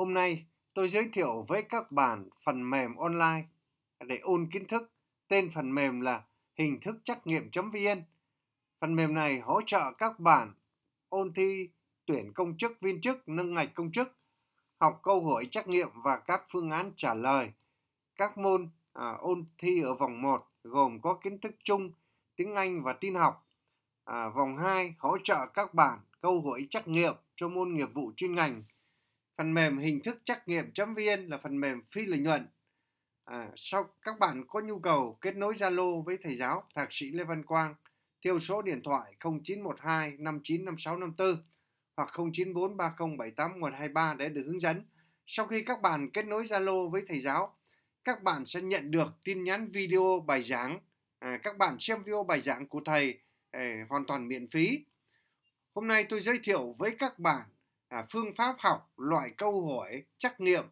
Hôm nay tôi giới thiệu với các bạn phần mềm online để ôn kiến thức. Tên phần mềm là hình thức trắc nghiệm.vn. Phần mềm này hỗ trợ các bạn ôn thi tuyển công chức viên chức nâng ngạch công chức, học câu hỏi trắc nghiệm và các phương án trả lời. Các môn à, ôn thi ở vòng 1 gồm có kiến thức chung, tiếng Anh và tin học. À, vòng 2 hỗ trợ các bạn câu hỏi trắc nghiệm cho môn nghiệp vụ chuyên ngành Phần mềm hình thức trắc nghiệm chấm vn là phần mềm phi lợi nhuận. À, sau các bạn có nhu cầu kết nối Zalo với thầy giáo Thạc sĩ Lê Văn Quang theo số điện thoại 0912 595654 hoặc 0943078123 để được hướng dẫn. Sau khi các bạn kết nối Zalo với thầy giáo, các bạn sẽ nhận được tin nhắn video bài giảng. À, các bạn xem video bài giảng của thầy à, hoàn toàn miễn phí. Hôm nay tôi giới thiệu với các bạn à, phương pháp học loại câu hỏi trắc nghiệm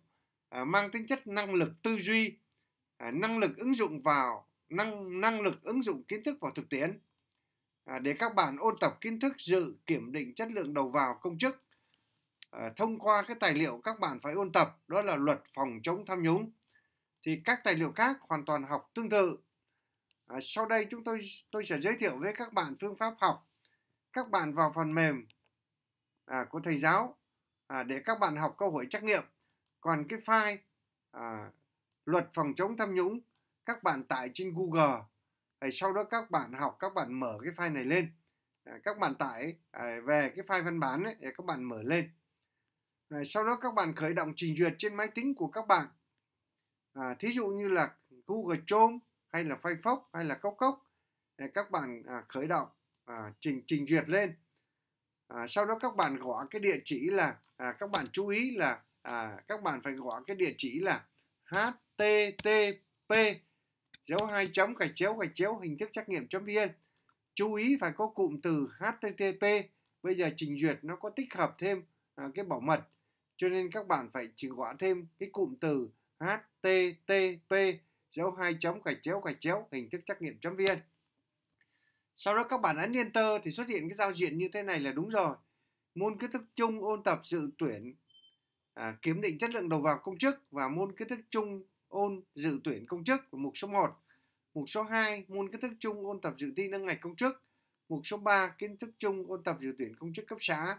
à, mang tính chất năng lực tư duy à, năng lực ứng dụng vào năng năng lực ứng dụng kiến thức vào thực tiễn à, để các bạn ôn tập kiến thức dự kiểm định chất lượng đầu vào công chức à, thông qua cái tài liệu các bạn phải ôn tập đó là luật phòng chống tham nhũng thì các tài liệu khác hoàn toàn học tương tự à, sau đây chúng tôi tôi sẽ giới thiệu với các bạn phương pháp học các bạn vào phần mềm à, của thầy giáo à, để các bạn học câu hỏi trắc nghiệm còn cái file à, luật phòng chống tham nhũng các bạn tải trên Google à, sau đó các bạn học các bạn mở cái file này lên à, các bạn tải à, về cái file văn bản ấy, để các bạn mở lên à, sau đó các bạn khởi động trình duyệt trên máy tính của các bạn à, thí dụ như là Google Chrome hay là Firefox hay là Cốc Cốc các bạn à, khởi động à, trình trình duyệt lên à, sau đó các bạn gõ cái địa chỉ là à, các bạn chú ý là à, các bạn phải gõ cái địa chỉ là http dấu hai chấm gạch chéo gạch chéo hình thức trắc nghiệm vn chú ý phải có cụm từ http bây giờ trình duyệt nó có tích hợp thêm à, cái bảo mật cho nên các bạn phải chỉ gõ thêm cái cụm từ http dấu hai chấm gạch chéo gạch chéo hình thức trắc nghiệm vn sau đó các bạn ấn Enter thì xuất hiện cái giao diện như thế này là đúng rồi. Môn kiến thức chung ôn tập dự tuyển à, kiểm định chất lượng đầu vào công chức và môn kiến thức chung ôn dự tuyển công chức của mục số 1. Mục số 2 môn kiến thức chung ôn tập dự thi nâng ngạch công chức. Mục số 3 kiến thức chung ôn tập dự tuyển công chức cấp xã.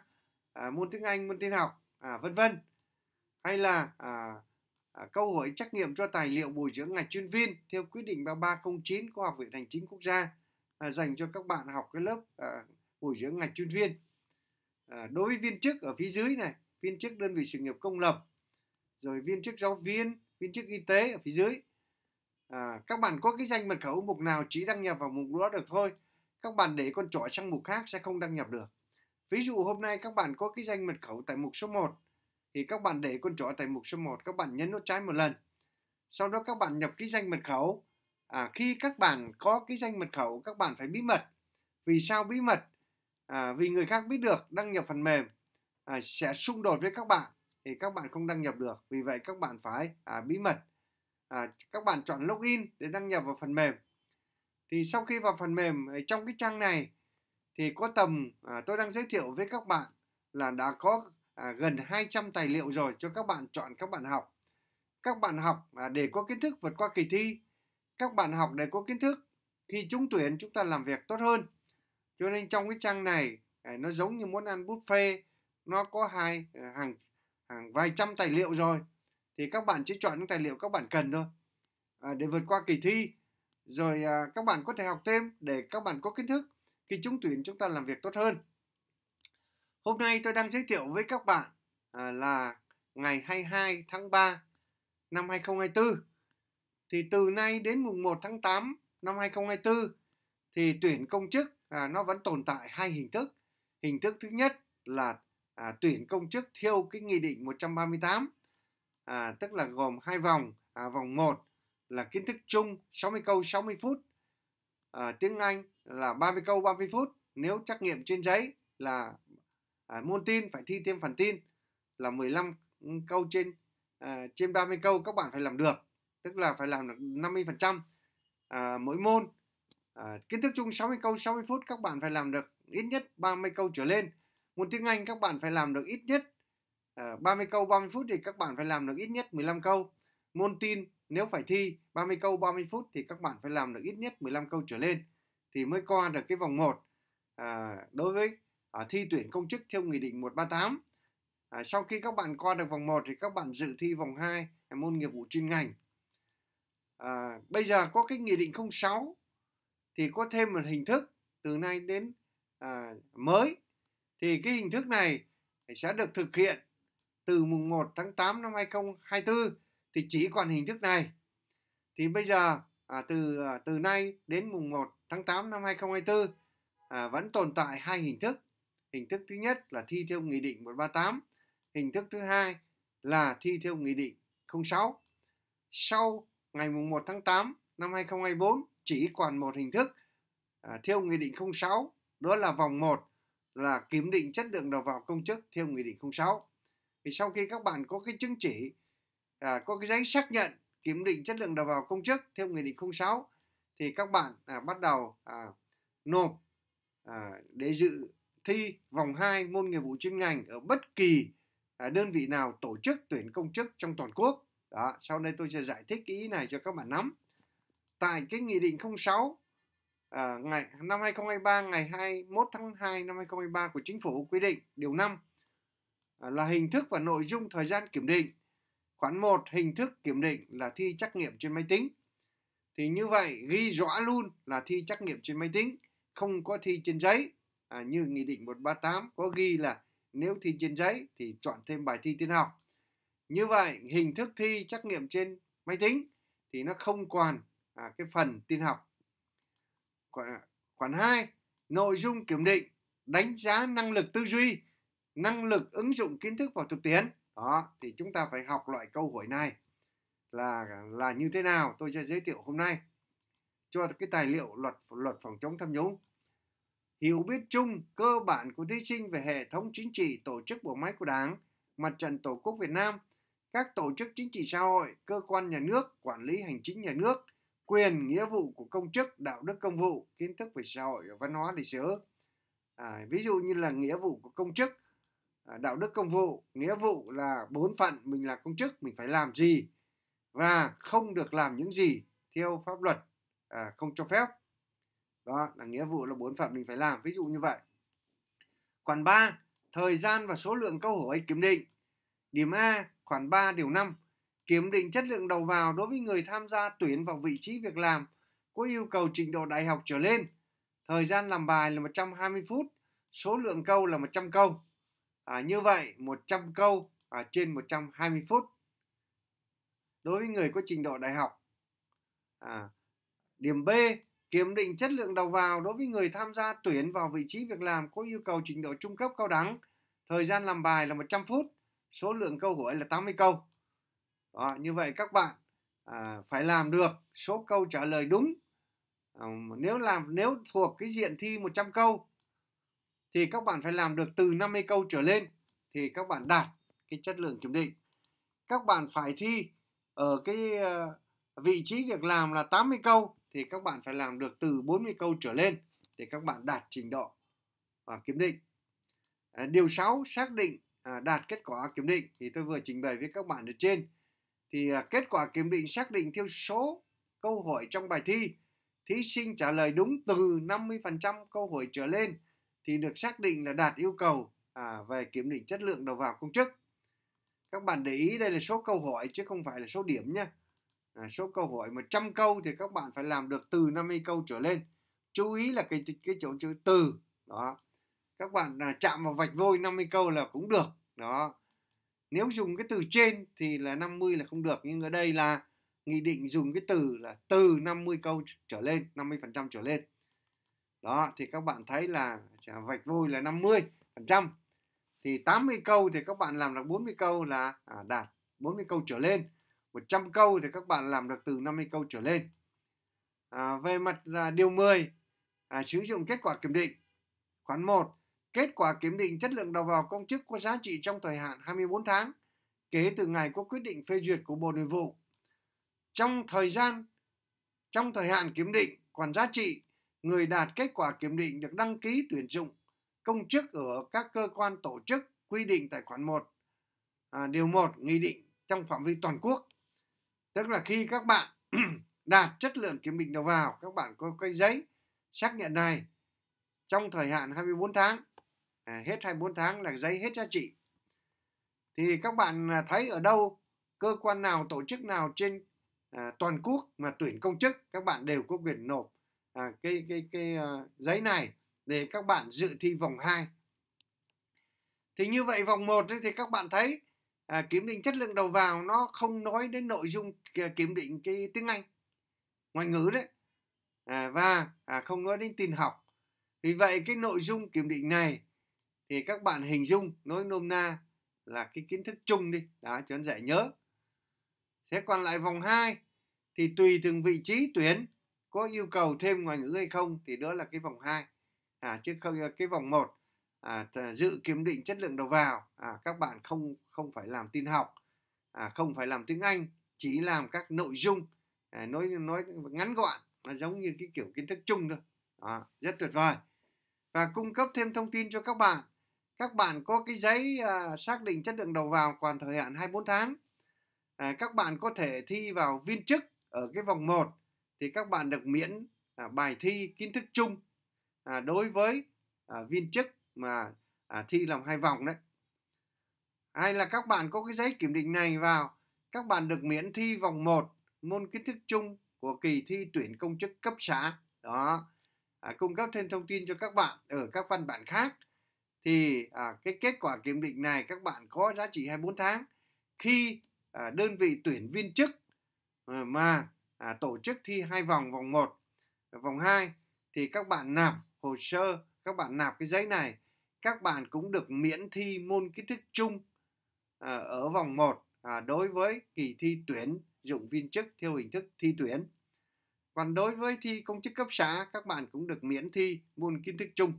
À, môn tiếng Anh, môn tin học, à, vân vân. Hay là à, à, câu hỏi trắc nghiệm cho tài liệu bồi dưỡng ngạch chuyên viên theo quyết định 3309 của Học viện Hành chính Quốc gia à, dành cho các bạn học cái lớp à, bồi dưỡng ngạch chuyên viên à, đối với viên chức ở phía dưới này viên chức đơn vị sự nghiệp công lập rồi viên chức giáo viên viên chức y tế ở phía dưới à, các bạn có cái danh mật khẩu mục nào chỉ đăng nhập vào mục đó được thôi các bạn để con trỏ sang mục khác sẽ không đăng nhập được ví dụ hôm nay các bạn có cái danh mật khẩu tại mục số 1 thì các bạn để con trỏ tại mục số 1 các bạn nhấn nút trái một lần sau đó các bạn nhập cái danh mật khẩu à, khi các bạn có cái danh mật khẩu các bạn phải bí mật vì sao bí mật à, vì người khác biết được đăng nhập phần mềm à, sẽ xung đột với các bạn thì các bạn không đăng nhập được vì vậy các bạn phải à, bí mật à, các bạn chọn login để đăng nhập vào phần mềm thì sau khi vào phần mềm trong cái trang này thì có tầm à, tôi đang giới thiệu với các bạn là đã có à, gần 200 tài liệu rồi cho các bạn chọn các bạn học các bạn học à, để có kiến thức vượt qua kỳ thi các bạn học để có kiến thức khi trúng tuyển chúng ta làm việc tốt hơn cho nên trong cái trang này à, nó giống như muốn ăn buffet nó có hai à, hàng hàng vài trăm tài liệu rồi thì các bạn chỉ chọn những tài liệu các bạn cần thôi à, để vượt qua kỳ thi rồi các bạn có thể học thêm để các bạn có kiến thức khi trúng tuyển chúng ta làm việc tốt hơn hôm nay tôi đang giới thiệu với các bạn là ngày 22 tháng 3 năm 2024 thì từ nay đến mùng 1 tháng 8 năm 2024 thì tuyển công chức à, nó vẫn tồn tại hai hình thức. Hình thức thứ nhất là à, tuyển công chức theo cái nghị định 138 à, tức là gồm hai vòng. À, vòng 1 là kiến thức chung 60 câu 60 phút. À, tiếng Anh là 30 câu 30 phút. Nếu trắc nghiệm trên giấy là à, môn tin phải thi thêm phần tin là 15 câu trên à, trên 30 câu các bạn phải làm được tức là phải làm được 50% à, mỗi môn à, kiến thức chung 60 câu 60 phút các bạn phải làm được ít nhất 30 câu trở lên môn tiếng Anh các bạn phải làm được ít nhất à, 30 câu 30 phút thì các bạn phải làm được ít nhất 15 câu môn tin nếu phải thi 30 câu 30 phút thì các bạn phải làm được ít nhất 15 câu trở lên thì mới qua được cái vòng 1 à, đối với à, thi tuyển công chức theo Nghị định 138 à, sau khi các bạn qua được vòng 1 thì các bạn dự thi vòng 2 môn nghiệp vụ chuyên ngành à, bây giờ có cái nghị định 06 thì có thêm một hình thức từ nay đến à, mới thì cái hình thức này sẽ được thực hiện từ mùng 1 tháng 8 năm 2024 thì chỉ còn hình thức này thì bây giờ à, từ à, từ nay đến mùng 1 tháng 8 năm 2024 à, vẫn tồn tại hai hình thức hình thức thứ nhất là thi theo nghị định 138 hình thức thứ hai là thi theo nghị định 06 sau ngày 1 tháng 8 năm 2024 chỉ còn một hình thức à, theo Nghị định 06, đó là vòng 1 là kiểm định chất lượng đầu vào công chức theo Nghị định 06. Thì sau khi các bạn có cái chứng chỉ, à, có cái giấy xác nhận kiểm định chất lượng đầu vào công chức theo Nghị định 06, thì các bạn à, bắt đầu à, nộp à, để dự thi vòng 2 môn nghiệp vụ chuyên ngành ở bất kỳ à, đơn vị nào tổ chức tuyển công chức trong toàn quốc đó sau đây tôi sẽ giải thích cái ý này cho các bạn nắm tại cái nghị định 06 à, ngày năm 2023 ngày 21 tháng 2 năm 2023 của chính phủ quy định điều 5 à, là hình thức và nội dung thời gian kiểm định khoản 1 hình thức kiểm định là thi trắc nghiệm trên máy tính thì như vậy ghi rõ luôn là thi trắc nghiệm trên máy tính không có thi trên giấy à, như nghị định 138 có ghi là nếu thi trên giấy thì chọn thêm bài thi tin học như vậy hình thức thi trắc nghiệm trên máy tính thì nó không còn à, cái phần tin học. À, khoản, khoản 2, nội dung kiểm định đánh giá năng lực tư duy, năng lực ứng dụng kiến thức vào thực tiễn. Đó, thì chúng ta phải học loại câu hỏi này là là như thế nào tôi sẽ giới thiệu hôm nay cho cái tài liệu luật luật phòng chống tham nhũng hiểu biết chung cơ bản của thí sinh về hệ thống chính trị tổ chức bộ máy của đảng mặt trận tổ quốc việt nam các tổ chức chính trị xã hội, cơ quan nhà nước, quản lý hành chính nhà nước, quyền, nghĩa vụ của công chức, đạo đức công vụ, kiến thức về xã hội và văn hóa lịch sử. À, ví dụ như là nghĩa vụ của công chức, à, đạo đức công vụ, nghĩa vụ là bốn phận, mình là công chức, mình phải làm gì và không được làm những gì theo pháp luật à, không cho phép. Đó là nghĩa vụ là bốn phận mình phải làm, ví dụ như vậy. Khoản 3, thời gian và số lượng câu hỏi kiểm định. Điểm A, khoản 3 điều 5 kiểm định chất lượng đầu vào đối với người tham gia tuyển vào vị trí việc làm có yêu cầu trình độ đại học trở lên. Thời gian làm bài là 120 phút, số lượng câu là 100 câu. À, như vậy 100 câu à, trên 120 phút đối với người có trình độ đại học. À, điểm B kiểm định chất lượng đầu vào đối với người tham gia tuyển vào vị trí việc làm có yêu cầu trình độ trung cấp cao đẳng. Thời gian làm bài là 100 phút, số lượng câu hỏi là 80 câu đó, như vậy các bạn à, phải làm được số câu trả lời đúng à, nếu làm nếu thuộc cái diện thi 100 câu thì các bạn phải làm được từ 50 câu trở lên thì các bạn đạt cái chất lượng kiểm định các bạn phải thi ở cái à, vị trí việc làm là 80 câu thì các bạn phải làm được từ 40 câu trở lên để các bạn đạt trình độ và kiểm định. À, điều 6 xác định À, đạt kết quả kiểm định thì tôi vừa trình bày với các bạn ở trên thì à, kết quả kiểm định xác định theo số câu hỏi trong bài thi thí sinh trả lời đúng từ 50% câu hỏi trở lên thì được xác định là đạt yêu cầu à, về kiểm định chất lượng đầu vào công chức các bạn để ý đây là số câu hỏi chứ không phải là số điểm nhé à, số câu hỏi 100 câu thì các bạn phải làm được từ 50 câu trở lên chú ý là cái cái chỗ chữ từ đó các bạn à, chạm vào vạch vôi 50 câu là cũng được đó nếu dùng cái từ trên thì là 50 là không được nhưng ở đây là nghị định dùng cái từ là từ 50 câu trở lên 50% trở lên đó thì các bạn thấy là vạch vôi là 50 phần trăm thì 80 câu thì các bạn làm được 40 câu là à, đạt 40 câu trở lên 100 câu thì các bạn làm được từ 50 câu trở lên à, về mặt là điều 10 à, sử dụng kết quả kiểm định khoản 1 Kết quả kiểm định chất lượng đầu vào công chức có giá trị trong thời hạn 24 tháng kể từ ngày có quyết định phê duyệt của Bộ Nội vụ. Trong thời gian trong thời hạn kiểm định còn giá trị, người đạt kết quả kiểm định được đăng ký tuyển dụng công chức ở các cơ quan tổ chức quy định tại khoản 1 à, điều 1 nghị định trong phạm vi toàn quốc. Tức là khi các bạn đạt chất lượng kiểm định đầu vào, các bạn có cái giấy xác nhận này trong thời hạn 24 tháng à, hết 24 tháng là giấy hết giá trị thì các bạn à, thấy ở đâu cơ quan nào tổ chức nào trên à, toàn quốc mà tuyển công chức các bạn đều có quyền nộp à, cái cái cái à, giấy này để các bạn dự thi vòng 2 thì như vậy vòng 1 thì các bạn thấy à, kiểm định chất lượng đầu vào nó không nói đến nội dung kiểm định cái tiếng Anh ngoại ngữ đấy à, và à, không nói đến tin học vì vậy cái nội dung kiểm định này thì các bạn hình dung nói nôm na là cái kiến thức chung đi đó cho nó dễ nhớ thế còn lại vòng 2 thì tùy từng vị trí tuyển có yêu cầu thêm ngoại ngữ hay không thì đó là cái vòng 2 à chứ không cái vòng 1 à, dự kiểm định chất lượng đầu vào à, các bạn không không phải làm tin học à, không phải làm tiếng Anh chỉ làm các nội dung à, nói nói ngắn gọn nó giống như cái kiểu kiến thức chung thôi à, rất tuyệt vời và cung cấp thêm thông tin cho các bạn các bạn có cái giấy à, xác định chất lượng đầu vào còn thời hạn 24 tháng à, các bạn có thể thi vào viên chức ở cái vòng 1 thì các bạn được miễn à, bài thi kiến thức chung à, đối với à, viên chức mà à, thi làm hai vòng đấy hay là các bạn có cái giấy kiểm định này vào các bạn được miễn thi vòng 1 môn kiến thức chung của kỳ thi tuyển công chức cấp xã đó à, cung cấp thêm thông tin cho các bạn ở các văn bản khác thì à, cái kết quả kiểm định này các bạn có giá trị 24 tháng khi à, đơn vị tuyển viên chức ờ, mà à, tổ chức thi hai vòng vòng 1 vòng 2 thì các bạn nạp hồ sơ các bạn nạp cái giấy này các bạn cũng được miễn thi môn kiến thức chung à, ở vòng 1 à, đối với kỳ thi tuyển dụng viên chức theo hình thức thi tuyển còn đối với thi công chức cấp xã các bạn cũng được miễn thi môn kiến thức chung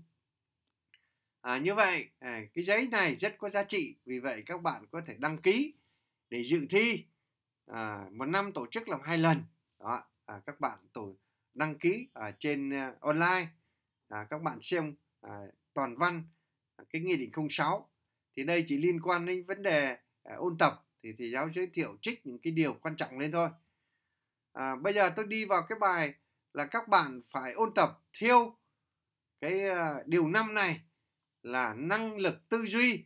à, như vậy à, cái giấy này rất có giá trị vì vậy các bạn có thể đăng ký để dự thi à, một năm tổ chức làm hai lần đó à, các bạn tổ đăng ký ở trên uh, online à, các bạn xem à, toàn văn à, cái nghị định 06 thì đây chỉ liên quan đến vấn đề à, ôn tập thì thì giáo giới thiệu trích những cái điều quan trọng lên thôi à, bây giờ tôi đi vào cái bài là các bạn phải ôn tập theo cái à, điều năm này là năng lực tư duy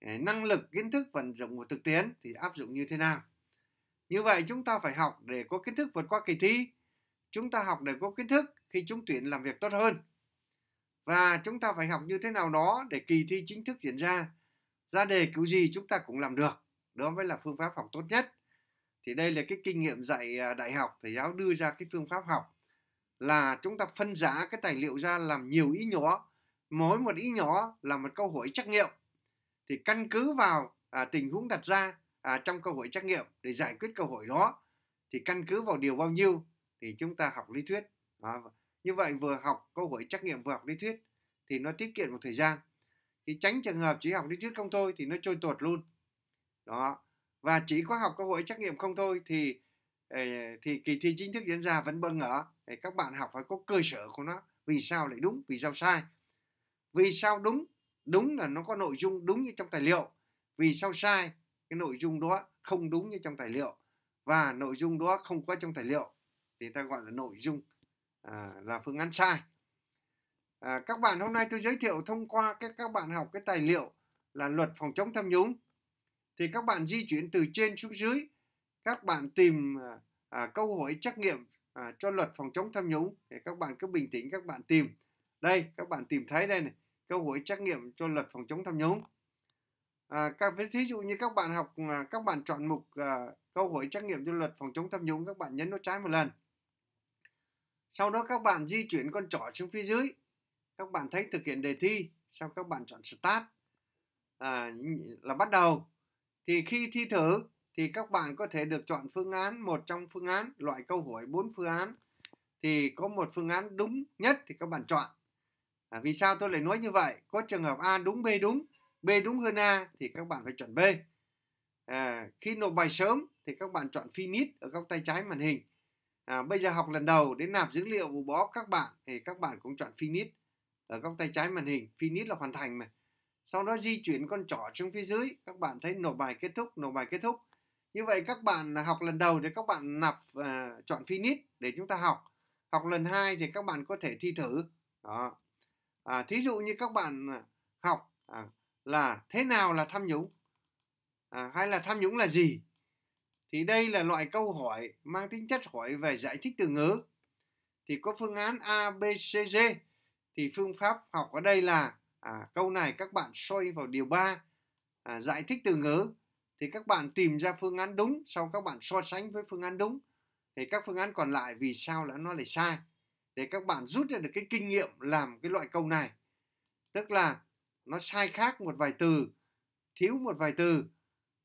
năng lực kiến thức vận dụng và thực tiễn thì áp dụng như thế nào như vậy chúng ta phải học để có kiến thức vượt qua kỳ thi chúng ta học để có kiến thức khi chúng tuyển làm việc tốt hơn và chúng ta phải học như thế nào đó để kỳ thi chính thức diễn ra ra đề kiểu gì chúng ta cũng làm được đó mới là phương pháp học tốt nhất thì đây là cái kinh nghiệm dạy à, đại học thầy giáo đưa ra cái phương pháp học là chúng ta phân giá cái tài liệu ra làm nhiều ý nhỏ mỗi một ý nhỏ là một câu hỏi trắc nghiệm thì căn cứ vào à, tình huống đặt ra à, trong câu hỏi trắc nghiệm để giải quyết câu hỏi đó thì căn cứ vào điều bao nhiêu thì chúng ta học lý thuyết à, như vậy vừa học câu hỏi trắc nghiệm vừa học lý thuyết thì nó tiết kiệm một thời gian thì tránh trường hợp chỉ học lý thuyết không thôi thì nó trôi tuột luôn đó và chỉ có học câu hỏi trắc nghiệm không thôi thì ờ, thì kỳ thi chính thức diễn ra vẫn bơ ngỡ các bạn học phải có cơ sở của nó vì sao lại đúng vì sao sai vì sao đúng đúng là nó có nội dung đúng như trong tài liệu vì sao sai cái nội dung đó không đúng như trong tài liệu và nội dung đó không có trong tài liệu thì ta gọi là nội dung à, là phương án sai à, các bạn hôm nay tôi giới thiệu thông qua các các bạn học cái tài liệu là luật phòng chống tham nhũng thì các bạn di chuyển từ trên xuống dưới các bạn tìm à, à câu hỏi trắc nghiệm à, cho luật phòng chống tham nhũng thì các bạn cứ bình tĩnh các bạn tìm đây các bạn tìm thấy đây này câu hỏi trắc nghiệm cho luật phòng chống tham nhũng à, các ví dụ như các bạn học à, các bạn chọn mục à, câu hỏi trắc nghiệm cho luật phòng chống tham nhũng các bạn nhấn nút trái một lần sau đó các bạn di chuyển con trỏ xuống phía dưới các bạn thấy thực hiện đề thi sau các bạn chọn start à, là bắt đầu thì khi thi thử thì các bạn có thể được chọn phương án một trong phương án loại câu hỏi bốn phương án thì có một phương án đúng nhất thì các bạn chọn à, vì sao tôi lại nói như vậy có trường hợp a đúng b đúng b đúng hơn a thì các bạn phải chọn b à, khi nộp bài sớm thì các bạn chọn finish ở góc tay trái màn hình à, bây giờ học lần đầu đến nạp dữ liệu của bó các bạn thì các bạn cũng chọn finish ở góc tay trái màn hình finish là hoàn thành mà sau đó di chuyển con trỏ xuống phía dưới các bạn thấy nộp bài kết thúc nộp bài kết thúc như vậy các bạn học lần đầu thì các bạn nạp uh, chọn finish để chúng ta học học lần hai thì các bạn có thể thi thử đó à, thí dụ như các bạn à, học à, là thế nào là tham nhũng à, hay là tham nhũng là gì thì đây là loại câu hỏi mang tính chất hỏi về giải thích từ ngữ thì có phương án A, B, C, D thì phương pháp học ở đây là à, câu này các bạn soi vào điều 3 à, giải thích từ ngữ thì các bạn tìm ra phương án đúng sau các bạn so sánh với phương án đúng thì các phương án còn lại vì sao là nó lại sai để các bạn rút ra được cái kinh nghiệm làm cái loại câu này tức là nó sai khác một vài từ thiếu một vài từ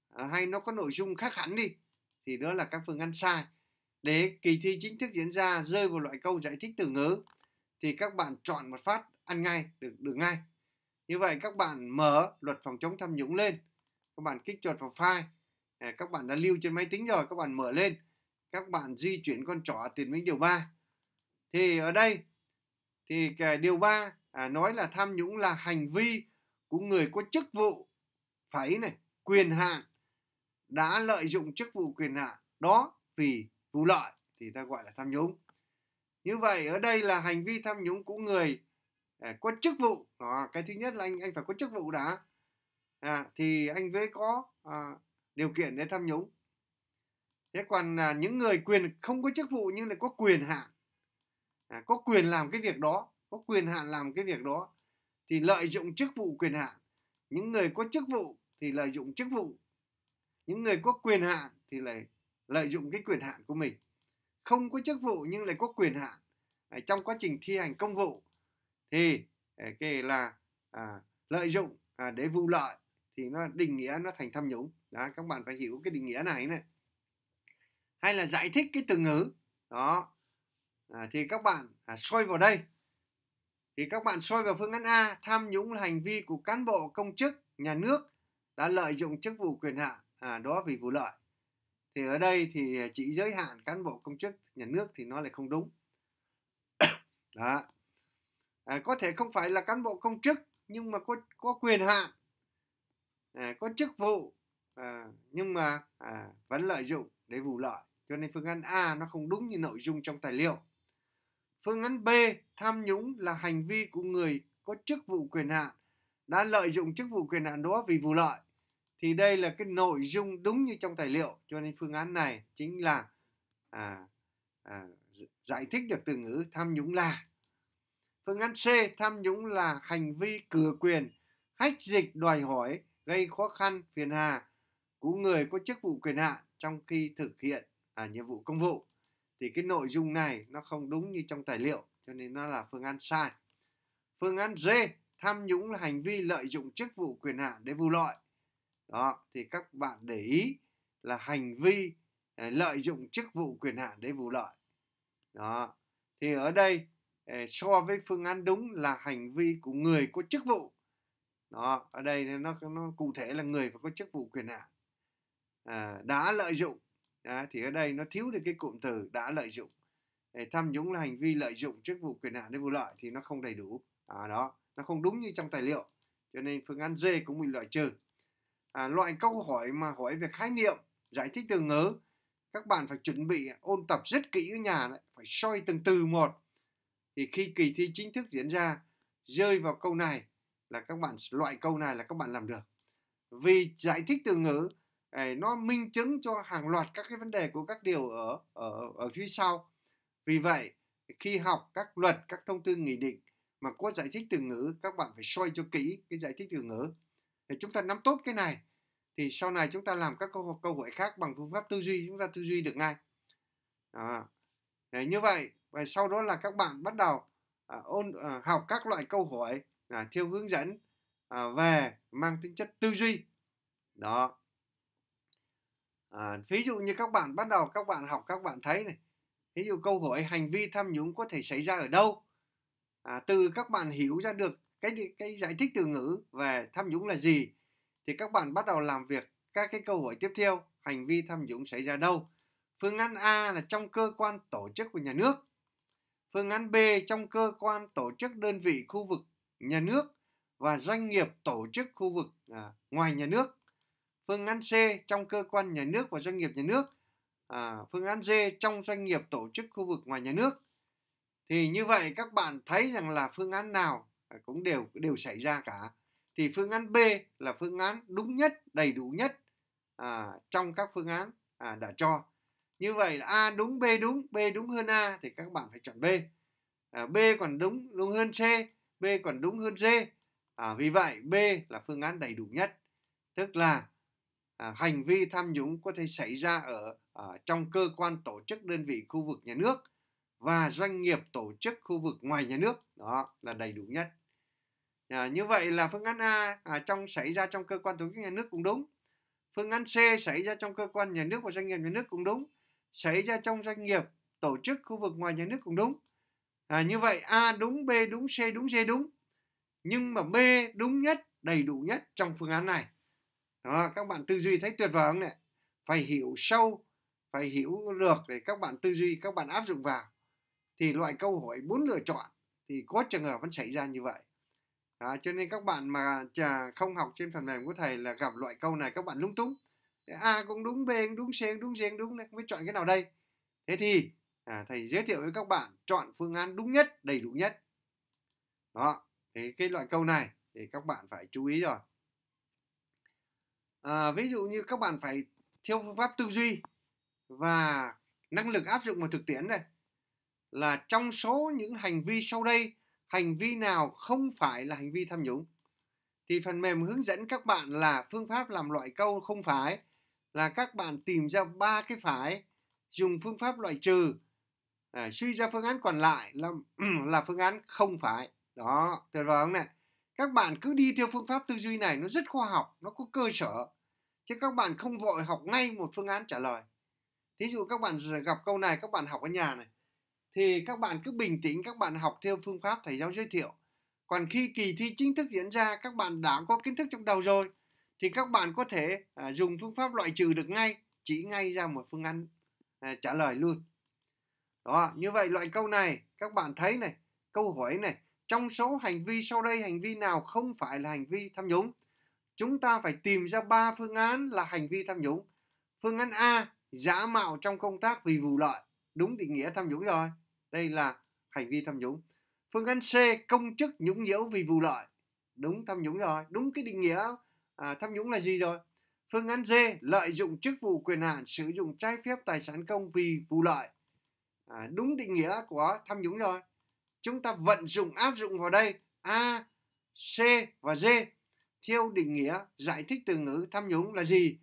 à, hay nó có nội dung khác hẳn đi thì đó là các phương án sai để kỳ thi chính thức diễn ra rơi vào loại câu giải thích từ ngữ thì các bạn chọn một phát ăn ngay được được ngay như vậy các bạn mở luật phòng chống tham nhũng lên các bạn kích chuột vào file à, các bạn đã lưu trên máy tính rồi các bạn mở lên các bạn di chuyển con trỏ tiền minh điều 3 thì ở đây thì cái điều 3 à, nói là tham nhũng là hành vi của người có chức vụ phải này quyền hạn đã lợi dụng chức vụ quyền hạn đó vì vụ lợi thì ta gọi là tham nhũng như vậy ở đây là hành vi tham nhũng của người à, có chức vụ đó, cái thứ nhất là anh anh phải có chức vụ đã à, thì anh mới có à, điều kiện để tham nhũng thế còn à, những người quyền không có chức vụ nhưng lại có quyền hạn à, có quyền làm cái việc đó có quyền hạn làm cái việc đó thì lợi dụng chức vụ quyền hạn những người có chức vụ thì lợi dụng chức vụ những người có quyền hạn thì lại lợi dụng cái quyền hạn của mình không có chức vụ nhưng lại có quyền hạn à, trong quá trình thi hành công vụ thì cái à, là à, lợi dụng à, để vụ lợi thì nó định nghĩa nó thành tham nhũng đó các bạn phải hiểu cái định nghĩa này này hay là giải thích cái từ ngữ đó à, thì các bạn à, soi vào đây thì các bạn soi vào phương án A tham nhũng là hành vi của cán bộ công chức nhà nước đã lợi dụng chức vụ quyền hạn à, đó vì vụ lợi thì ở đây thì chỉ giới hạn cán bộ công chức nhà nước thì nó lại không đúng đó à, có thể không phải là cán bộ công chức nhưng mà có có quyền hạn à, có chức vụ à, nhưng mà à, vẫn lợi dụng để vụ lợi cho nên phương án A nó không đúng như nội dung trong tài liệu Phương án B, tham nhũng là hành vi của người có chức vụ quyền hạn đã lợi dụng chức vụ quyền hạn đó vì vụ lợi. Thì đây là cái nội dung đúng như trong tài liệu, cho nên phương án này chính là à, à, giải thích được từ ngữ tham nhũng là. Phương án C, tham nhũng là hành vi cửa quyền, hách dịch đòi hỏi, gây khó khăn, phiền hà của người có chức vụ quyền hạn trong khi thực hiện à, nhiệm vụ công vụ thì cái nội dung này nó không đúng như trong tài liệu cho nên nó là phương án sai phương án D tham nhũng là hành vi lợi dụng chức vụ quyền hạn để vụ lợi đó thì các bạn để ý là hành vi à, lợi dụng chức vụ quyền hạn để vụ lợi đó thì ở đây à, so với phương án đúng là hành vi của người có chức vụ đó ở đây nó nó cụ thể là người có chức vụ quyền hạn à, đã lợi dụng đó, thì ở đây nó thiếu được cái cụm từ đã lợi dụng để tham nhũng là hành vi lợi dụng chức vụ quyền hạn để vụ lợi thì nó không đầy đủ à, đó nó không đúng như trong tài liệu cho nên phương án D cũng bị loại trừ à, loại câu hỏi mà hỏi về khái niệm giải thích từ ngữ các bạn phải chuẩn bị ôn tập rất kỹ ở nhà đấy, phải soi từng từ một thì khi kỳ thi chính thức diễn ra rơi vào câu này là các bạn loại câu này là các bạn làm được vì giải thích từ ngữ nó minh chứng cho hàng loạt các cái vấn đề của các điều ở ở ở phía sau. Vì vậy, khi học các luật, các thông tư nghị định mà có giải thích từ ngữ, các bạn phải soi cho kỹ cái giải thích từ ngữ. Để chúng ta nắm tốt cái này thì sau này chúng ta làm các câu câu hỏi khác bằng phương pháp tư duy chúng ta tư duy được ngay. À, đấy, như vậy và sau đó là các bạn bắt đầu à, ôn à, học các loại câu hỏi à, theo hướng dẫn à, về mang tính chất tư duy đó à, ví dụ như các bạn bắt đầu các bạn học các bạn thấy này ví dụ câu hỏi hành vi tham nhũng có thể xảy ra ở đâu à, từ các bạn hiểu ra được cái cái giải thích từ ngữ về tham nhũng là gì thì các bạn bắt đầu làm việc các cái câu hỏi tiếp theo hành vi tham nhũng xảy ra đâu phương án A là trong cơ quan tổ chức của nhà nước phương án B trong cơ quan tổ chức đơn vị khu vực nhà nước và doanh nghiệp tổ chức khu vực à, ngoài nhà nước phương án C trong cơ quan nhà nước và doanh nghiệp nhà nước à, phương án D trong doanh nghiệp tổ chức khu vực ngoài nhà nước thì như vậy các bạn thấy rằng là phương án nào à, cũng đều đều xảy ra cả thì phương án B là phương án đúng nhất đầy đủ nhất à, trong các phương án à, đã cho như vậy là A đúng B đúng B đúng hơn A thì các bạn phải chọn B à, B còn đúng đúng hơn C B còn đúng hơn D à, vì vậy B là phương án đầy đủ nhất tức là à, hành vi tham nhũng có thể xảy ra ở à, trong cơ quan tổ chức đơn vị khu vực nhà nước và doanh nghiệp tổ chức khu vực ngoài nhà nước đó là đầy đủ nhất à, như vậy là phương án A à, trong xảy ra trong cơ quan tổ chức nhà nước cũng đúng phương án C xảy ra trong cơ quan nhà nước và doanh nghiệp nhà nước cũng đúng xảy ra trong doanh nghiệp tổ chức khu vực ngoài nhà nước cũng đúng à, như vậy A đúng B đúng C đúng D đúng nhưng mà B đúng nhất đầy đủ nhất trong phương án này đó, các bạn tư duy thấy tuyệt vời không này phải hiểu sâu phải hiểu được để các bạn tư duy các bạn áp dụng vào thì loại câu hỏi bốn lựa chọn thì có trường hợp vẫn xảy ra như vậy đó, cho nên các bạn mà chà không học trên phần mềm của thầy là gặp loại câu này các bạn lúng túng a cũng đúng b cũng đúng c cũng đúng d cũng đúng này, không biết chọn cái nào đây thế thì à, thầy giới thiệu với các bạn chọn phương án đúng nhất đầy đủ nhất đó thì cái loại câu này thì các bạn phải chú ý rồi à, ví dụ như các bạn phải theo phương pháp tư duy và năng lực áp dụng vào thực tiễn đây là trong số những hành vi sau đây hành vi nào không phải là hành vi tham nhũng thì phần mềm hướng dẫn các bạn là phương pháp làm loại câu không phải là các bạn tìm ra ba cái phải dùng phương pháp loại trừ à, suy ra phương án còn lại là là phương án không phải đó tuyệt vời không này các bạn cứ đi theo phương pháp tư duy này nó rất khoa học nó có cơ sở chứ các bạn không vội học ngay một phương án trả lời thí dụ các bạn gặp câu này các bạn học ở nhà này thì các bạn cứ bình tĩnh các bạn học theo phương pháp thầy giáo giới thiệu còn khi kỳ thi chính thức diễn ra các bạn đã có kiến thức trong đầu rồi thì các bạn có thể à, dùng phương pháp loại trừ được ngay chỉ ngay ra một phương án à, trả lời luôn đó như vậy loại câu này các bạn thấy này câu hỏi này trong số hành vi sau đây hành vi nào không phải là hành vi tham nhũng chúng ta phải tìm ra ba phương án là hành vi tham nhũng phương án a giả mạo trong công tác vì vụ lợi đúng định nghĩa tham nhũng rồi đây là hành vi tham nhũng phương án c công chức nhũng nhiễu vì vụ lợi đúng tham nhũng rồi đúng cái định nghĩa à, tham nhũng là gì rồi phương án d lợi dụng chức vụ quyền hạn sử dụng trái phép tài sản công vì vụ lợi à, đúng định nghĩa của tham nhũng rồi chúng ta vận dụng áp dụng vào đây A, C và D. Theo định nghĩa giải thích từ ngữ tham nhũng là gì?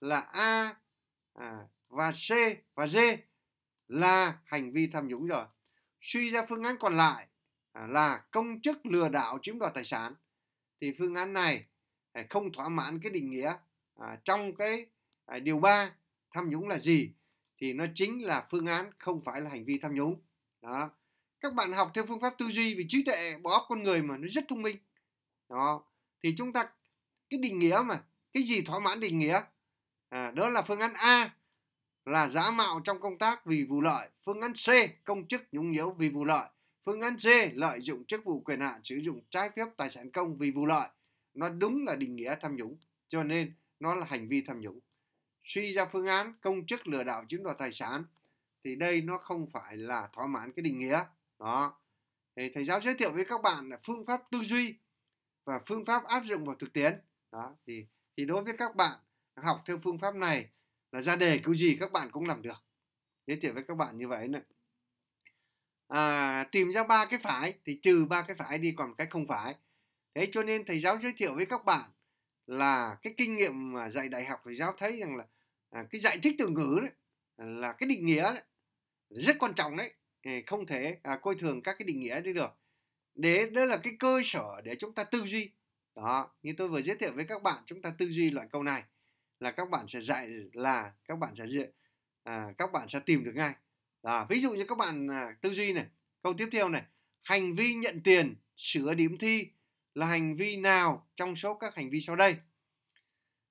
Là A à, và C và D là hành vi tham nhũng rồi. Suy ra phương án còn lại à, là công chức lừa đảo chiếm đoạt tài sản. Thì phương án này à, không thỏa mãn cái định nghĩa à, trong cái à, điều 3 tham nhũng là gì thì nó chính là phương án không phải là hành vi tham nhũng. Đó các bạn học theo phương pháp tư duy vì trí tuệ bộ óc con người mà nó rất thông minh đó thì chúng ta cái định nghĩa mà cái gì thỏa mãn định nghĩa à, đó là phương án A là giả mạo trong công tác vì vụ lợi phương án C công chức nhũng nhiễu vì vụ lợi phương án D lợi dụng chức vụ quyền hạn sử dụng trái phép tài sản công vì vụ lợi nó đúng là định nghĩa tham nhũng cho nên nó là hành vi tham nhũng suy ra phương án công chức lừa đảo chiếm đoạt tài sản thì đây nó không phải là thỏa mãn cái định nghĩa đó thì thầy giáo giới thiệu với các bạn là phương pháp tư duy và phương pháp áp dụng vào thực tiễn đó thì thì đối với các bạn học theo phương pháp này là ra đề cứ gì các bạn cũng làm được giới thiệu với các bạn như vậy này à, tìm ra ba cái phải thì trừ ba cái phải đi còn cái không phải thế cho nên thầy giáo giới thiệu với các bạn là cái kinh nghiệm mà dạy đại học thầy giáo thấy rằng là à, cái giải thích từ ngữ đấy là cái định nghĩa đấy rất quan trọng đấy thì không thể à, coi thường các cái định nghĩa đấy được để đó là cái cơ sở để chúng ta tư duy đó như tôi vừa giới thiệu với các bạn chúng ta tư duy loại câu này là các bạn sẽ dạy là các bạn sẽ dạy, à, các bạn sẽ tìm được ngay đó, ví dụ như các bạn à, tư duy này câu tiếp theo này hành vi nhận tiền sửa điểm thi là hành vi nào trong số các hành vi sau đây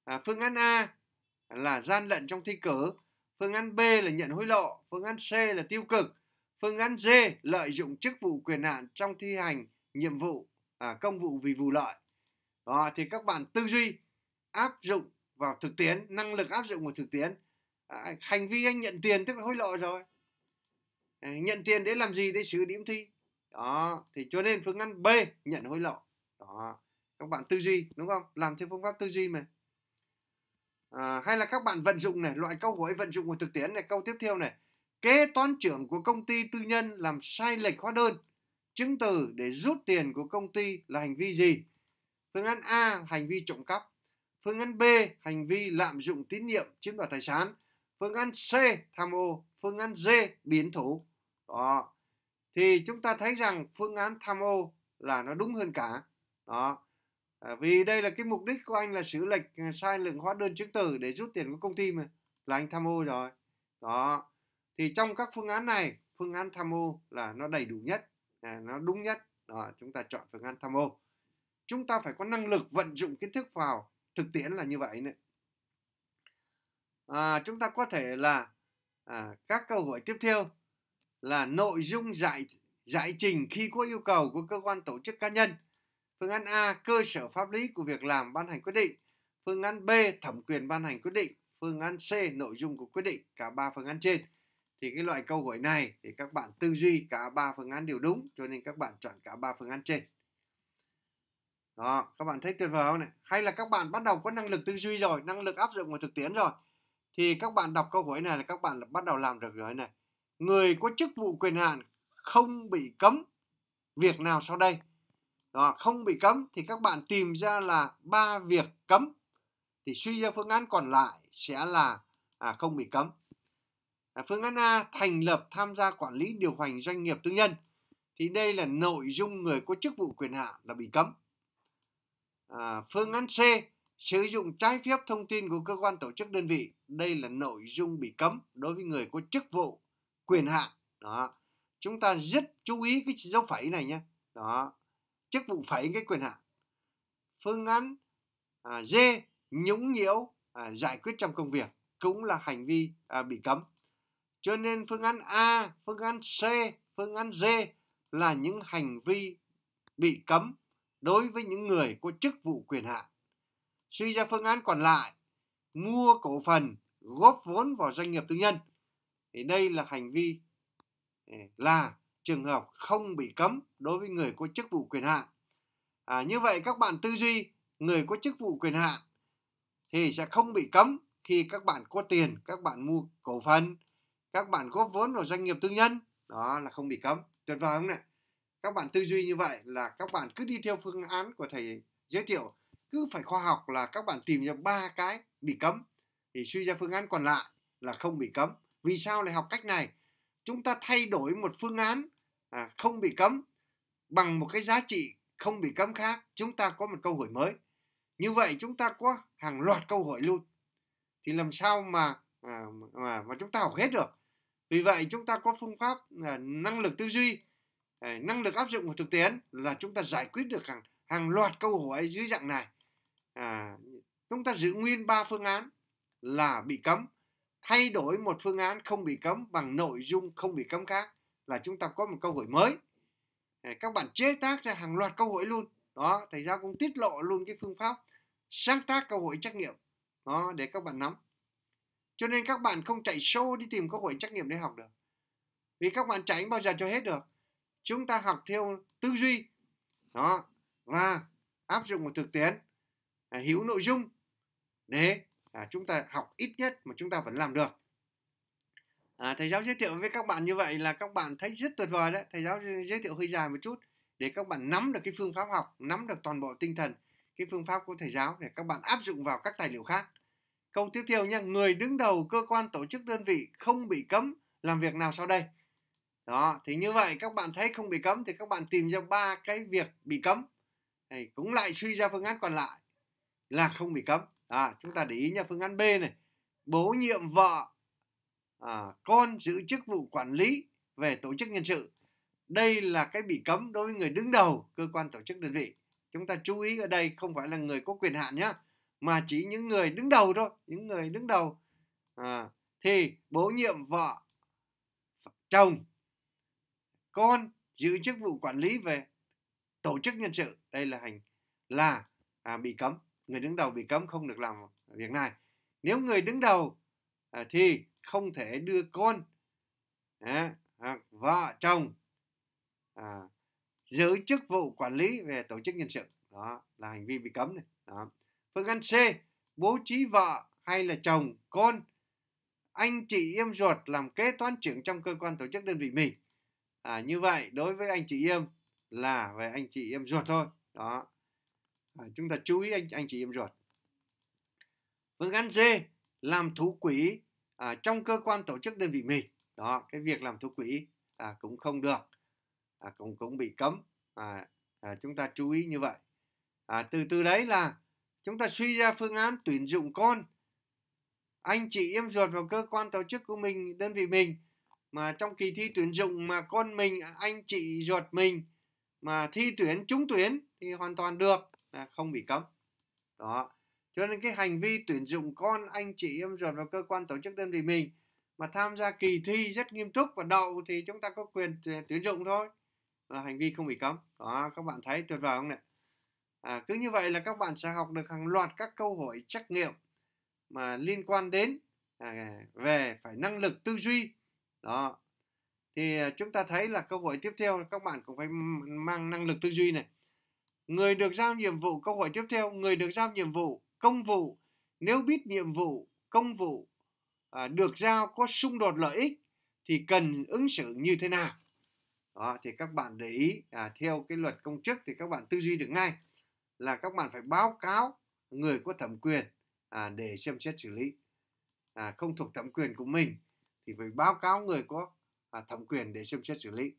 à, phương án A là gian lận trong thi cử phương án B là nhận hối lộ phương án C là tiêu cực Phương án D lợi dụng chức vụ quyền hạn trong thi hành nhiệm vụ à, công vụ vì vụ lợi. Đó, thì các bạn tư duy áp dụng vào thực tiễn, năng lực áp dụng vào thực tiễn. À, hành vi anh nhận tiền tức là hối lộ rồi. À, nhận tiền để làm gì? Để xử điểm thi. Đó, thì cho nên phương án B nhận hối lộ. Đó, các bạn tư duy đúng không? Làm theo phương pháp tư duy mà. À, hay là các bạn vận dụng này, loại câu hỏi vận dụng vào thực tiễn này, câu tiếp theo này kế toán trưởng của công ty tư nhân làm sai lệch hóa đơn, chứng từ để rút tiền của công ty là hành vi gì? Phương án A, hành vi trộm cắp. Phương án B, hành vi lạm dụng tín nhiệm chiếm đoạt tài sản. Phương án C, tham ô. Phương án D, biến thủ. Đó. Thì chúng ta thấy rằng phương án tham ô là nó đúng hơn cả. Đó. À, vì đây là cái mục đích của anh là xử lệch à, sai lượng hóa đơn chứng từ để rút tiền của công ty mà là anh tham ô rồi. Đó thì trong các phương án này phương án tham ô là nó đầy đủ nhất à, nó đúng nhất đó chúng ta chọn phương án tham ô chúng ta phải có năng lực vận dụng kiến thức vào thực tiễn là như vậy nữa à, chúng ta có thể là à, các câu hỏi tiếp theo là nội dung giải giải trình khi có yêu cầu của cơ quan tổ chức cá nhân phương án A cơ sở pháp lý của việc làm ban hành quyết định phương án B thẩm quyền ban hành quyết định phương án C nội dung của quyết định cả ba phương án trên thì cái loại câu hỏi này thì các bạn tư duy cả ba phương án đều đúng cho nên các bạn chọn cả ba phương án trên đó các bạn thấy tuyệt vời không này hay là các bạn bắt đầu có năng lực tư duy rồi năng lực áp dụng vào thực tiễn rồi thì các bạn đọc câu hỏi này là các bạn bắt đầu làm được rồi này người có chức vụ quyền hạn không bị cấm việc nào sau đây đó, không bị cấm thì các bạn tìm ra là ba việc cấm thì suy ra phương án còn lại sẽ là à, không bị cấm Phương án A thành lập tham gia quản lý điều hành doanh nghiệp tư nhân thì đây là nội dung người có chức vụ quyền hạn là bị cấm. À, phương án C sử dụng trái phép thông tin của cơ quan tổ chức đơn vị đây là nội dung bị cấm đối với người có chức vụ quyền hạn đó chúng ta rất chú ý cái dấu phẩy này nhé đó chức vụ phẩy cái quyền hạn phương án à, D nhũng nhiễu à, giải quyết trong công việc cũng là hành vi à, bị cấm cho nên phương án A, phương án C, phương án D là những hành vi bị cấm đối với những người có chức vụ quyền hạn. Suy ra phương án còn lại, mua cổ phần, góp vốn vào doanh nghiệp tư nhân. Thì đây là hành vi ừ, là trường hợp không bị cấm đối với người có chức vụ quyền hạn. À, như vậy các bạn tư duy người có chức vụ quyền hạn thì sẽ không bị cấm khi các bạn có tiền các bạn mua cổ phần các bạn góp vốn vào doanh nghiệp tư nhân đó là không bị cấm tuyệt vời không này các bạn tư duy như vậy là các bạn cứ đi theo phương án của thầy giới thiệu cứ phải khoa học là các bạn tìm ra ba cái bị cấm thì suy ra phương án còn lại là không bị cấm vì sao lại học cách này chúng ta thay đổi một phương án à, không bị cấm bằng một cái giá trị không bị cấm khác chúng ta có một câu hỏi mới như vậy chúng ta có hàng loạt câu hỏi luôn thì làm sao mà mà, mà, mà chúng ta học hết được vì vậy chúng ta có phương pháp là năng lực tư duy à, năng lực áp dụng vào thực tiễn là chúng ta giải quyết được hàng hàng loạt câu hỏi dưới dạng này à, chúng ta giữ nguyên ba phương án là bị cấm thay đổi một phương án không bị cấm bằng nội dung không bị cấm khác là chúng ta có một câu hỏi mới à, các bạn chế tác ra hàng loạt câu hỏi luôn đó thầy giáo cũng tiết lộ luôn cái phương pháp sáng tác câu hỏi trắc nghiệm đó để các bạn nắm cho nên các bạn không chạy show đi tìm cơ hội trắc nghiệm để học được. Vì các bạn tránh bao giờ cho hết được. Chúng ta học theo tư duy. Đó. Và áp dụng vào thực tiễn. À, hiểu nội dung. Để à, chúng ta học ít nhất mà chúng ta vẫn làm được. À, thầy giáo giới thiệu với các bạn như vậy là các bạn thấy rất tuyệt vời đấy. Thầy giáo giới thiệu hơi dài một chút để các bạn nắm được cái phương pháp học, nắm được toàn bộ tinh thần cái phương pháp của thầy giáo để các bạn áp dụng vào các tài liệu khác. Câu tiếp theo nha, người đứng đầu cơ quan tổ chức đơn vị không bị cấm làm việc nào sau đây? Đó, thì như vậy các bạn thấy không bị cấm thì các bạn tìm ra ba cái việc bị cấm. Này, cũng lại suy ra phương án còn lại là không bị cấm. À, chúng ta để ý nha phương án B này. Bố nhiệm vợ à, con giữ chức vụ quản lý về tổ chức nhân sự. Đây là cái bị cấm đối với người đứng đầu cơ quan tổ chức đơn vị. Chúng ta chú ý ở đây không phải là người có quyền hạn nhé mà chỉ những người đứng đầu thôi những người đứng đầu à, thì bổ nhiệm vợ chồng con giữ chức vụ quản lý về tổ chức nhân sự đây là hành là à, bị cấm người đứng đầu bị cấm không được làm việc này nếu người đứng đầu à, thì không thể đưa con à, hoặc vợ chồng à, giữ chức vụ quản lý về tổ chức nhân sự đó là hành vi bị cấm này đó Phương án C, bố trí vợ hay là chồng, con, anh chị em ruột làm kế toán trưởng trong cơ quan tổ chức đơn vị mình. À, như vậy đối với anh chị em là về anh chị em ruột thôi. Đó. À, chúng ta chú ý anh anh chị em ruột. Phương án D làm thủ quỹ à, trong cơ quan tổ chức đơn vị mình. Đó, cái việc làm thủ quỹ à, cũng không được. À, cũng cũng bị cấm. À, à, chúng ta chú ý như vậy. À, từ từ đấy là chúng ta suy ra phương án tuyển dụng con anh chị em ruột vào cơ quan tổ chức của mình đơn vị mình mà trong kỳ thi tuyển dụng mà con mình anh chị ruột mình mà thi tuyển trúng tuyển thì hoàn toàn được là không bị cấm đó cho nên cái hành vi tuyển dụng con anh chị em ruột vào cơ quan tổ chức đơn vị mình mà tham gia kỳ thi rất nghiêm túc và đậu thì chúng ta có quyền tuyển dụng thôi là hành vi không bị cấm đó các bạn thấy tuyệt vời không này À, cứ như vậy là các bạn sẽ học được hàng loạt các câu hỏi trắc nghiệm mà liên quan đến à, về phải năng lực tư duy đó thì à, chúng ta thấy là câu hỏi tiếp theo các bạn cũng phải mang năng lực tư duy này người được giao nhiệm vụ câu hỏi tiếp theo người được giao nhiệm vụ công vụ nếu biết nhiệm vụ công vụ à, được giao có xung đột lợi ích thì cần ứng xử như thế nào đó thì các bạn để ý à, theo cái luật công chức thì các bạn tư duy được ngay là các bạn phải báo cáo người có thẩm quyền à, để xem xét xử lý à, không thuộc thẩm quyền của mình thì phải báo cáo người có à, thẩm quyền để xem xét xử lý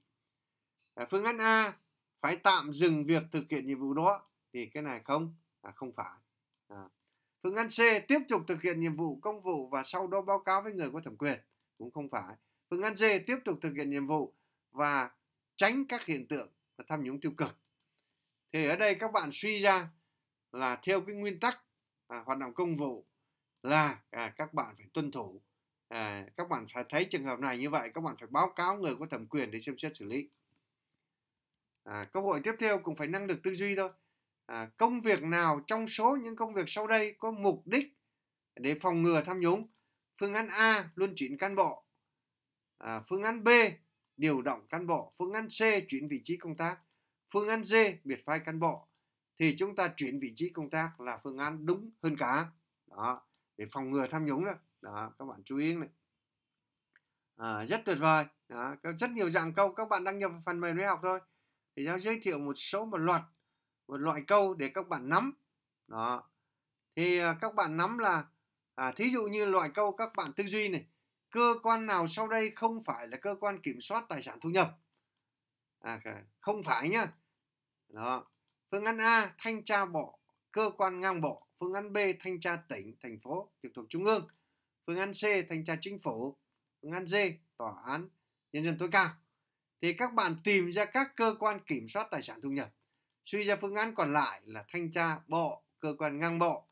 à, phương án a phải tạm dừng việc thực hiện nhiệm vụ đó thì cái này không à, không phải à. phương án c tiếp tục thực hiện nhiệm vụ công vụ và sau đó báo cáo với người có thẩm quyền cũng không phải phương án d tiếp tục thực hiện nhiệm vụ và tránh các hiện tượng tham nhũng tiêu cực thì ở đây các bạn suy ra là theo cái nguyên tắc à, hoạt động công vụ là à, các bạn phải tuân thủ à, các bạn phải thấy trường hợp này như vậy các bạn phải báo cáo người có thẩm quyền để xem xét xử lý à, câu hỏi tiếp theo cũng phải năng lực tư duy thôi à, công việc nào trong số những công việc sau đây có mục đích để phòng ngừa tham nhũng phương án A luân chuyển cán bộ à, phương án B điều động cán bộ phương án C chuyển vị trí công tác Phương án D biệt phái cán bộ thì chúng ta chuyển vị trí công tác là phương án đúng hơn cả. Đó, để phòng ngừa tham nhũng đó. Đó, các bạn chú ý này. À, rất tuyệt vời. Đó, có rất nhiều dạng câu các bạn đăng nhập vào phần mềm để học thôi. Thì giáo giới thiệu một số một loạt một loại câu để các bạn nắm. Đó. Thì à, các bạn nắm là à, thí dụ như loại câu các bạn tư duy này cơ quan nào sau đây không phải là cơ quan kiểm soát tài sản thu nhập à, không phải nhá đó phương án a thanh tra bộ cơ quan ngang bộ phương án b thanh tra tỉnh thành phố trực thuộc trung ương phương án c thanh tra chính phủ phương án d tòa án nhân dân tối cao thì các bạn tìm ra các cơ quan kiểm soát tài sản thu nhập suy ra phương án còn lại là thanh tra bộ cơ quan ngang bộ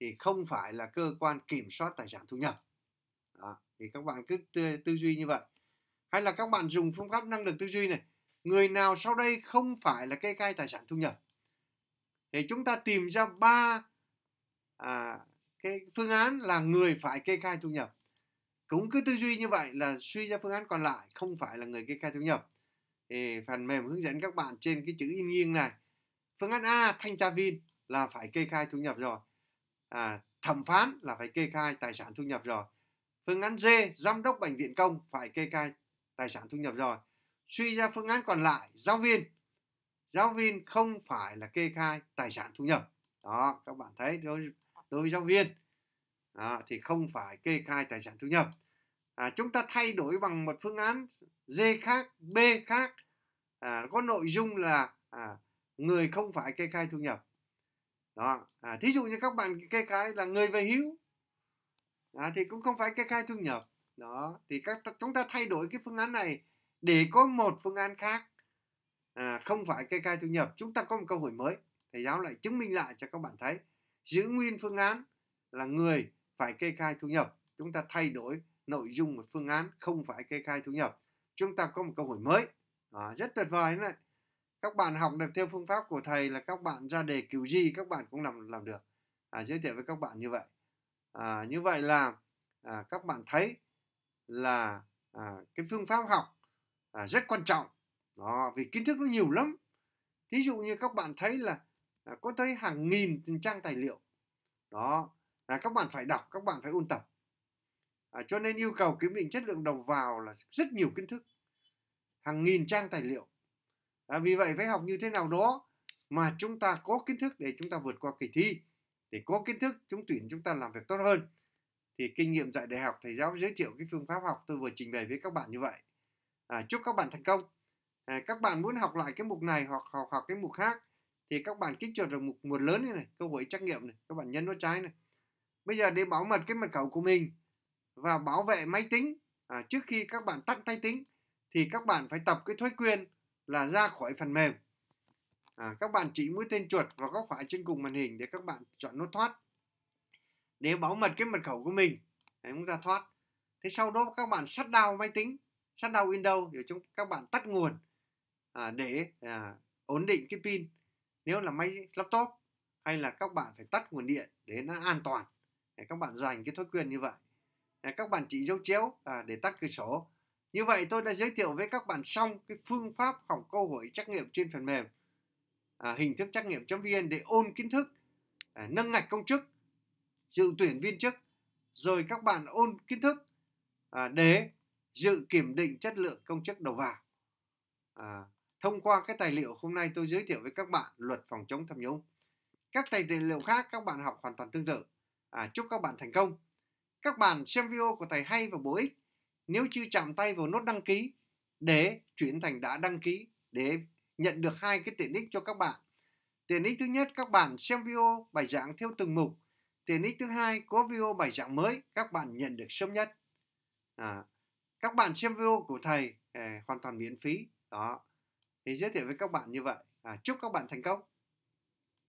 thì không phải là cơ quan kiểm soát tài sản thu nhập đó. thì các bạn cứ tư, tư duy như vậy hay là các bạn dùng phương pháp năng lực tư duy này người nào sau đây không phải là kê khai tài sản thu nhập thì chúng ta tìm ra ba à, cái phương án là người phải kê khai thu nhập cũng cứ tư duy như vậy là suy ra phương án còn lại không phải là người kê khai thu nhập thì phần mềm hướng dẫn các bạn trên cái chữ in nghiêng này phương án A thanh tra viên là phải kê khai thu nhập rồi à, thẩm phán là phải kê khai tài sản thu nhập rồi phương án D giám đốc bệnh viện công phải kê khai tài sản thu nhập rồi Suy ra phương án còn lại, giáo viên. Giáo viên không phải là kê khai tài sản thu nhập. Đó, các bạn thấy đối, đối với giáo viên đó, thì không phải kê khai tài sản thu nhập. À, chúng ta thay đổi bằng một phương án D khác, B khác. À, có nội dung là à, người không phải kê khai thu nhập. Đó, à, thí dụ như các bạn kê khai là người về hưu à, thì cũng không phải kê khai thu nhập đó thì các chúng ta thay đổi cái phương án này để có một phương án khác à, không phải kê khai thu nhập chúng ta có một câu hỏi mới thầy giáo lại chứng minh lại cho các bạn thấy giữ nguyên phương án là người phải kê khai thu nhập chúng ta thay đổi nội dung một phương án không phải kê khai thu nhập chúng ta có một câu hỏi mới à, rất tuyệt vời đấy các bạn học được theo phương pháp của thầy là các bạn ra đề kiểu gì các bạn cũng làm làm được à, giới thiệu với các bạn như vậy à, như vậy là à, các bạn thấy là à, cái phương pháp học à, rất quan trọng đó vì kiến thức nó nhiều lắm thí dụ như các bạn thấy là à, có tới hàng nghìn trang tài liệu đó là các bạn phải đọc các bạn phải ôn tập à, cho nên yêu cầu kiểm định chất lượng đầu vào là rất nhiều kiến thức hàng nghìn trang tài liệu à, vì vậy phải học như thế nào đó mà chúng ta có kiến thức để chúng ta vượt qua kỳ thi để có kiến thức chúng tuyển chúng ta làm việc tốt hơn thì kinh nghiệm dạy đại học thầy giáo giới thiệu cái phương pháp học tôi vừa trình bày với các bạn như vậy à, chúc các bạn thành công à, các bạn muốn học lại cái mục này hoặc học học cái mục khác thì các bạn kích chuột vào mục một lớn như này cơ hội trắc nghiệm này các bạn nhấn nó trái này bây giờ để bảo mật cái mật khẩu của mình và bảo vệ máy tính à, trước khi các bạn tắt máy tính thì các bạn phải tập cái thói quen là ra khỏi phần mềm à, các bạn chỉ mũi tên chuột vào góc phải trên cùng màn hình để các bạn chọn nút thoát để bảo mật cái mật khẩu của mình để chúng ta thoát thế sau đó các bạn shut down máy tính shutdown window thì chúng các bạn tắt nguồn à, để à, ổn định cái pin nếu là máy laptop hay là các bạn phải tắt nguồn điện để nó an toàn để các bạn dành cái thói quen như vậy để à, các bạn chỉ dấu chéo à, để tắt cửa sổ như vậy tôi đã giới thiệu với các bạn xong cái phương pháp học câu hỏi trắc nghiệm trên phần mềm à, hình thức trắc nghiệm vn để ôn kiến thức à, nâng ngạch công chức dự tuyển viên chức rồi các bạn ôn kiến thức à, để dự kiểm định chất lượng công chức đầu vào. À, thông qua cái tài liệu hôm nay tôi giới thiệu với các bạn luật phòng chống tham nhũng. Các tài liệu khác các bạn học hoàn toàn tương tự. À, chúc các bạn thành công. Các bạn xem video của thầy hay và bổ ích. Nếu chưa chạm tay vào nút đăng ký để chuyển thành đã đăng ký để nhận được hai cái tiện ích cho các bạn. Tiện ích thứ nhất các bạn xem video bài giảng theo từng mục. Tiện ích thứ hai có video bài giảng mới các bạn nhận được sớm nhất. À, các bạn xem video của thầy hoàn toàn miễn phí đó thì giới thiệu với các bạn như vậy à, chúc các bạn thành công